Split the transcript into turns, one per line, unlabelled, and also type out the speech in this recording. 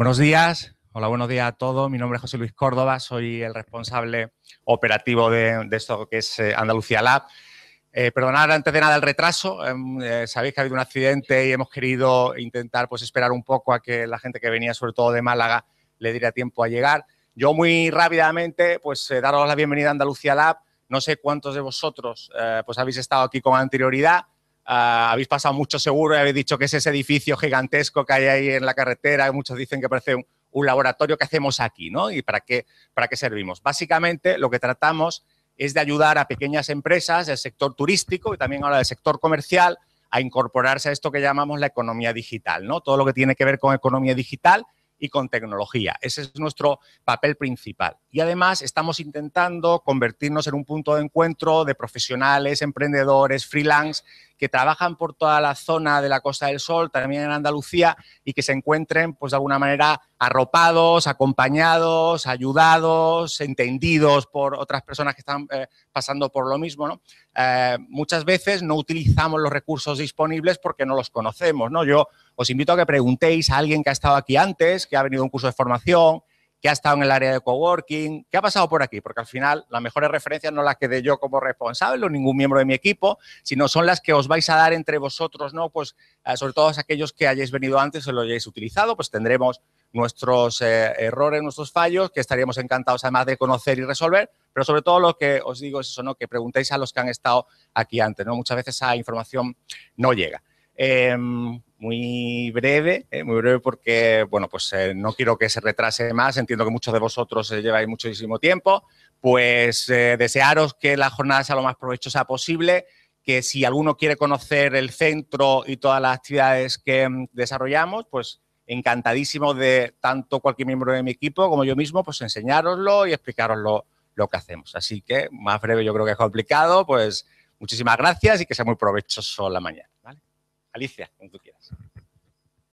Buenos días, hola, buenos días a todos. Mi nombre es José Luis Córdoba, soy el responsable operativo de, esto que es eh, Andalucía Lab. Eh, perdonad antes de nada el retraso, em, eh, sabéis que ha habido un accidente y hemos querido intentar pues, esperar un poco a que la gente que venía, sobre todo de Málaga, le diera tiempo a llegar. Yo muy rápidamente, pues eh, daros la bienvenida a Andalucía Lab. No sé cuántos de vosotros pues habéis estado aquí con anterioridad, Ah, habéis pasado mucho seguro y habéis dicho que es ese edificio gigantesco que hay ahí en la carretera. Muchos dicen que parece un, laboratorio que hacemos aquí, ¿no? ¿Y para qué, para qué servimos? Básicamente lo que tratamos es de ayudar a pequeñas empresas del sector turístico y también ahora del sector comercial a incorporarse a esto que llamamos la economía digital, ¿no? Todo lo que tiene que ver con economía digital y con tecnología. Ese es nuestro papel principal. Y además estamos intentando convertirnos en un punto de encuentro de profesionales, emprendedores, freelance que trabajan por toda la zona de la Costa del Sol, también en Andalucía, y que se encuentren, pues de alguna manera, arropados, acompañados, ayudados, entendidos por otras personas que están eh, pasando por lo mismo. Eh, muchas veces no utilizamos los recursos disponibles porque no los conocemos. ¿no? Yo os invito a que preguntéis a alguien que ha estado aquí antes, que ha venido a un curso de formación, qué ha estado en el área de coworking, qué ha pasado por aquí, porque al final las mejores referencias no las que yo como responsable o ningún miembro de mi equipo, sino son las que os vais a dar entre vosotros, ¿no? Pues eh, sobre todo aquellos que hayáis venido antes o lo hayáis utilizado, pues tendremos nuestros eh, errores, nuestros fallos, que estaríamos encantados además de conocer y resolver, pero sobre todo lo que os digo es eso, ¿no? Que preguntéis a los que han estado aquí antes, ¿no? Muchas veces esa información no llega. Em, muy breve, eh, muy breve porque, bueno, pues eh, no quiero que se retrase más, entiendo que muchos de vosotros eh, lleváis muchísimo tiempo, pues desearos que la jornada sea lo más provechosa posible, que si alguno quiere conocer el centro y todas las actividades que em, desarrollamos, pues encantadísimo de tanto cualquier miembro de mi equipo como yo mismo, pues enseñaroslo y explicaros lo que hacemos. Así que más breve yo creo que es complicado, pues muchísimas gracias y que sea muy provechoso la mañana. ¿vale? Alicia, como tú quieras.